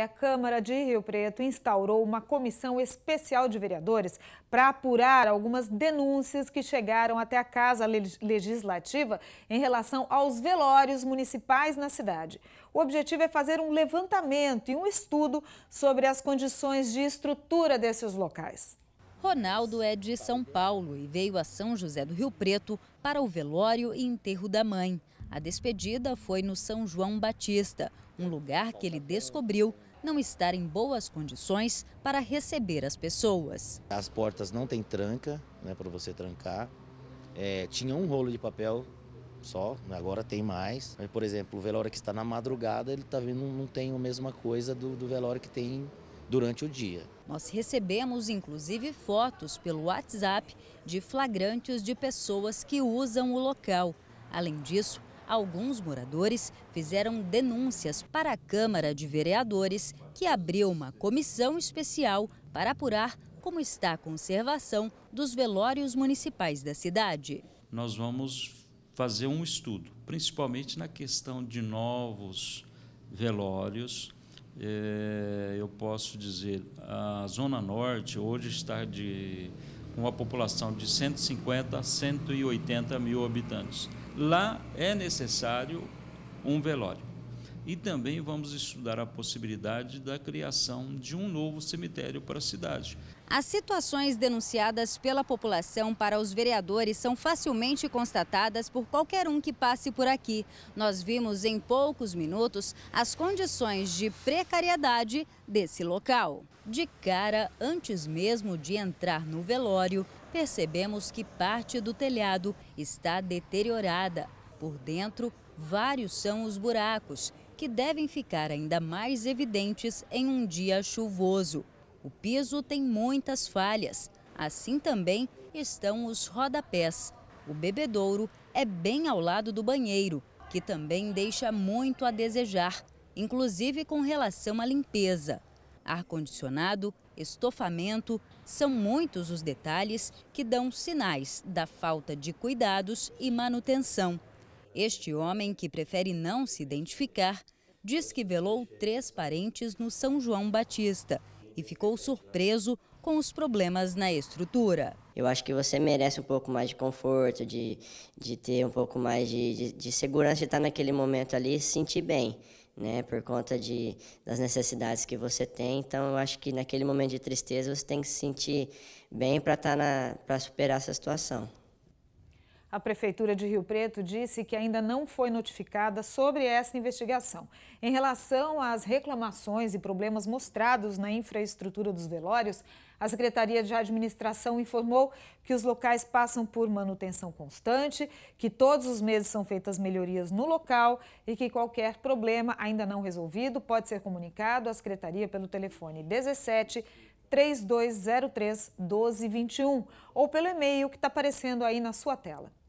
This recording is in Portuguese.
A Câmara de Rio Preto instaurou uma comissão especial de vereadores para apurar algumas denúncias que chegaram até a Casa Legislativa em relação aos velórios municipais na cidade. O objetivo é fazer um levantamento e um estudo sobre as condições de estrutura desses locais. Ronaldo é de São Paulo e veio a São José do Rio Preto para o velório e enterro da mãe. A despedida foi no São João Batista, um lugar que ele descobriu não estar em boas condições para receber as pessoas. As portas não têm tranca, né, para você trancar. É, tinha um rolo de papel só, agora tem mais. Por exemplo, o velório que está na madrugada, ele tá vendo, não tem a mesma coisa do, do velório que tem durante o dia. Nós recebemos inclusive fotos pelo WhatsApp de flagrantes de pessoas que usam o local. Além disso, alguns moradores fizeram denúncias para a Câmara de Vereadores, que abriu uma comissão especial para apurar como está a conservação dos velórios municipais da cidade. Nós vamos fazer um estudo, principalmente na questão de novos velórios. É, eu posso dizer, a Zona Norte hoje está de, com uma população de 150 a 180 mil habitantes lá é necessário um velório. E também vamos estudar a possibilidade da criação de um novo cemitério para a cidade. As situações denunciadas pela população para os vereadores são facilmente constatadas por qualquer um que passe por aqui. Nós vimos em poucos minutos as condições de precariedade desse local. De cara, antes mesmo de entrar no velório, percebemos que parte do telhado está deteriorada. Por dentro, vários são os buracos que devem ficar ainda mais evidentes em um dia chuvoso. O piso tem muitas falhas, assim também estão os rodapés. O bebedouro é bem ao lado do banheiro, que também deixa muito a desejar, inclusive com relação à limpeza. Ar-condicionado, estofamento, são muitos os detalhes que dão sinais da falta de cuidados e manutenção. Este homem, que prefere não se identificar, diz que velou três parentes no São João Batista e ficou surpreso com os problemas na estrutura. Eu acho que você merece um pouco mais de conforto, de, de ter um pouco mais de, de, de segurança de estar naquele momento ali e se sentir bem, né? Por conta de, das necessidades que você tem. Então, eu acho que naquele momento de tristeza você tem que se sentir bem para estar tá para superar essa situação. A Prefeitura de Rio Preto disse que ainda não foi notificada sobre essa investigação. Em relação às reclamações e problemas mostrados na infraestrutura dos velórios, a Secretaria de Administração informou que os locais passam por manutenção constante, que todos os meses são feitas melhorias no local e que qualquer problema ainda não resolvido pode ser comunicado à Secretaria pelo telefone 17 3203 1221 ou pelo e-mail que está aparecendo aí na sua tela.